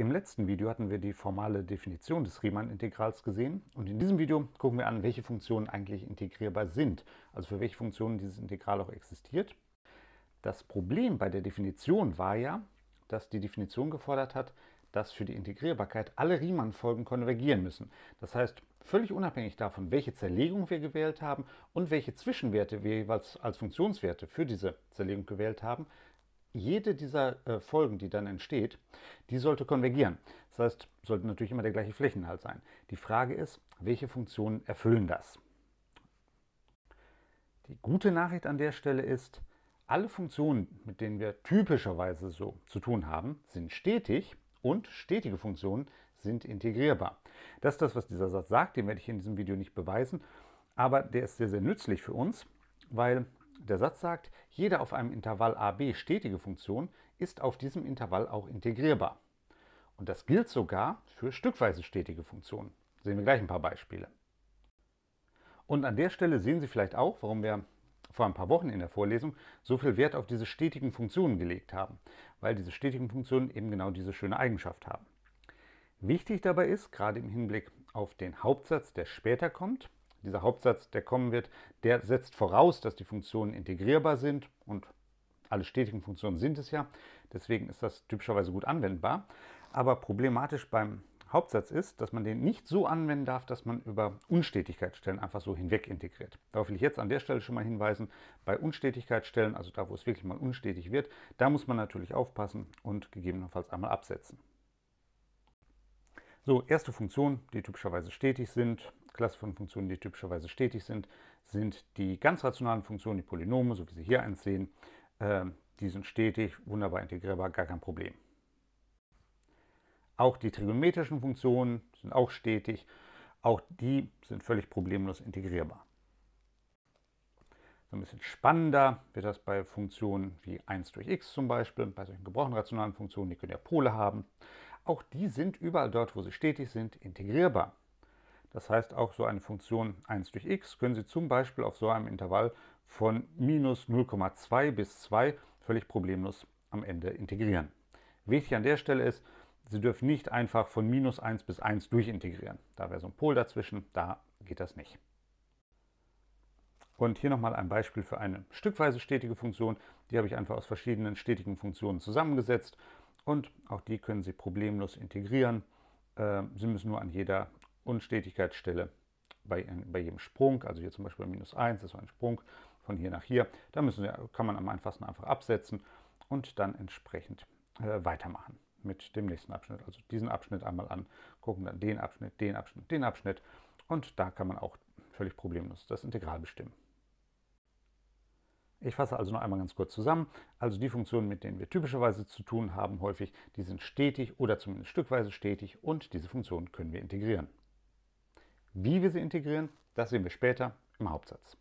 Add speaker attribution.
Speaker 1: Im letzten Video hatten wir die formale Definition des Riemann-Integrals gesehen und in diesem Video gucken wir an, welche Funktionen eigentlich integrierbar sind, also für welche Funktionen dieses Integral auch existiert. Das Problem bei der Definition war ja, dass die Definition gefordert hat, dass für die Integrierbarkeit alle Riemann-Folgen konvergieren müssen. Das heißt, völlig unabhängig davon, welche Zerlegung wir gewählt haben und welche Zwischenwerte wir jeweils als Funktionswerte für diese Zerlegung gewählt haben, jede dieser äh, Folgen, die dann entsteht, die sollte konvergieren. Das heißt, sollte natürlich immer der gleiche Flächeninhalt sein. Die Frage ist, welche Funktionen erfüllen das? Die gute Nachricht an der Stelle ist, alle Funktionen, mit denen wir typischerweise so zu tun haben, sind stetig und stetige Funktionen sind integrierbar. Das ist das, was dieser Satz sagt, den werde ich in diesem Video nicht beweisen, aber der ist sehr, sehr nützlich für uns, weil der Satz sagt, jede auf einem Intervall AB stetige Funktion ist auf diesem Intervall auch integrierbar. Und das gilt sogar für stückweise stetige Funktionen. Sehen wir gleich ein paar Beispiele. Und an der Stelle sehen Sie vielleicht auch, warum wir vor ein paar Wochen in der Vorlesung so viel Wert auf diese stetigen Funktionen gelegt haben, weil diese stetigen Funktionen eben genau diese schöne Eigenschaft haben. Wichtig dabei ist, gerade im Hinblick auf den Hauptsatz, der später kommt, dieser Hauptsatz, der kommen wird, der setzt voraus, dass die Funktionen integrierbar sind und alle stetigen Funktionen sind es ja. Deswegen ist das typischerweise gut anwendbar. Aber problematisch beim Hauptsatz ist, dass man den nicht so anwenden darf, dass man über Unstetigkeitsstellen einfach so hinweg integriert. Darauf will ich jetzt an der Stelle schon mal hinweisen. Bei Unstetigkeitsstellen, also da, wo es wirklich mal unstetig wird, da muss man natürlich aufpassen und gegebenenfalls einmal absetzen. So, erste Funktionen, die typischerweise stetig sind, Klasse von Funktionen, die typischerweise stetig sind, sind die ganz rationalen Funktionen, die Polynome, so wie Sie hier eins sehen. Ähm, die sind stetig, wunderbar integrierbar, gar kein Problem. Auch die trigonometrischen Funktionen sind auch stetig. Auch die sind völlig problemlos integrierbar. So ein bisschen spannender wird das bei Funktionen wie 1 durch x zum Beispiel, bei solchen gebrochen rationalen Funktionen, die können ja Pole haben. Auch die sind überall dort, wo sie stetig sind, integrierbar. Das heißt, auch so eine Funktion 1 durch x können Sie zum Beispiel auf so einem Intervall von minus 0,2 bis 2 völlig problemlos am Ende integrieren. Wichtig an der Stelle ist, Sie dürfen nicht einfach von minus 1 bis 1 durchintegrieren. Da wäre so ein Pol dazwischen, da geht das nicht. Und hier nochmal ein Beispiel für eine stückweise stetige Funktion. Die habe ich einfach aus verschiedenen stetigen Funktionen zusammengesetzt. Und auch die können Sie problemlos integrieren. Äh, Sie müssen nur an jeder Unstetigkeitsstelle bei, bei jedem Sprung, also hier zum Beispiel minus 1 ist so ein Sprung von hier nach hier, da müssen wir, kann man am einfachsten einfach absetzen und dann entsprechend äh, weitermachen mit dem nächsten Abschnitt. Also diesen Abschnitt einmal angucken, dann den Abschnitt, den Abschnitt, den Abschnitt und da kann man auch völlig problemlos das Integral bestimmen. Ich fasse also noch einmal ganz kurz zusammen. Also die Funktionen, mit denen wir typischerweise zu tun haben, häufig, die sind stetig oder zumindest stückweise stetig und diese Funktionen können wir integrieren. Wie wir sie integrieren, das sehen wir später im Hauptsatz.